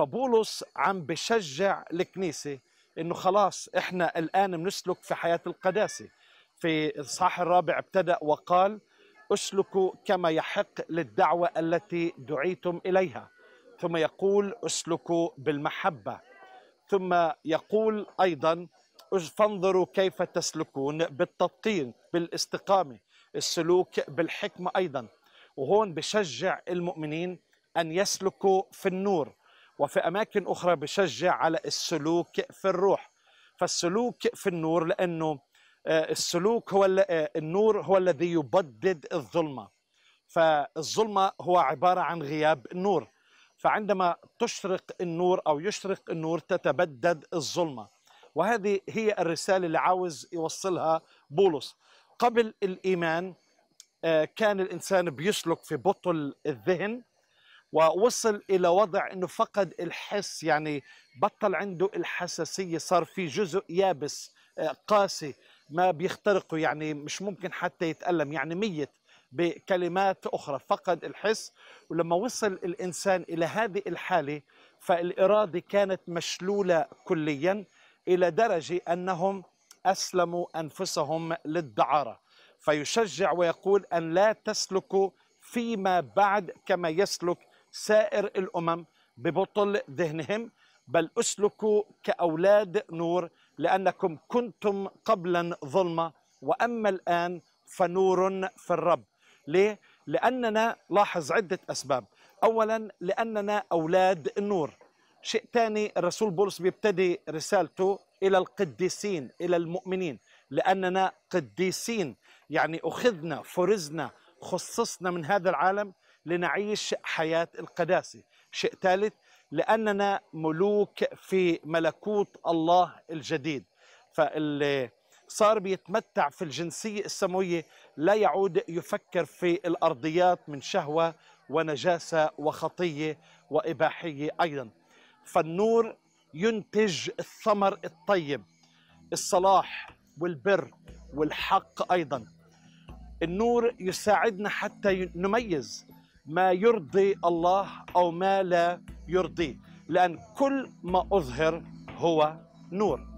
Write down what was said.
فبولس عم بشجع الكنيسة انه خلاص احنا الان بنسلك في حياة القداسة في الصح الرابع ابتدأ وقال اسلكوا كما يحق للدعوة التي دعيتم إليها ثم يقول اسلكوا بالمحبة ثم يقول أيضا فانظروا كيف تسلكون بالتبطين بالاستقامة السلوك بالحكمة أيضا وهون بشجع المؤمنين أن يسلكوا في النور وفي أماكن أخرى بشجع على السلوك في الروح فالسلوك في النور لأنه آه، السلوك هو آه، النور هو الذي يبدد الظلمة فالظلمة هو عبارة عن غياب النور فعندما تشرق النور أو يشرق النور تتبدد الظلمة وهذه هي الرسالة اللي عاوز يوصلها بولس قبل الإيمان آه، كان الإنسان بيسلك في بطل الذهن ووصل الى وضع انه فقد الحس يعني بطل عنده الحساسيه صار في جزء يابس آه، قاسي ما بيخترقه يعني مش ممكن حتى يتالم يعني ميت بكلمات اخرى فقد الحس ولما وصل الانسان الى هذه الحاله فالاراده كانت مشلوله كليا الى درجه انهم اسلموا انفسهم للدعاره فيشجع ويقول ان لا تسلكوا فيما بعد كما يسلك سائر الأمم ببطل ذهنهم بل اسلكوا كأولاد نور لأنكم كنتم قبلا ظلمة وأما الآن فنور في الرب ليه؟ لأننا لاحظ عدة أسباب أولا لأننا أولاد النور شيء ثاني الرسول بولس بيبتدي رسالته إلى القديسين إلى المؤمنين لأننا قديسين يعني أخذنا فرزنا خصصنا من هذا العالم لنعيش حياة القداسة شيء ثالث لأننا ملوك في ملكوت الله الجديد فاللي صار بيتمتع في الجنسية السماوية لا يعود يفكر في الأرضيات من شهوة ونجاسة وخطية وإباحية أيضا فالنور ينتج الثمر الطيب الصلاح والبر والحق أيضا النور يساعدنا حتى نميز ما يرضي الله أو ما لا يرضيه لأن كل ما أظهر هو نور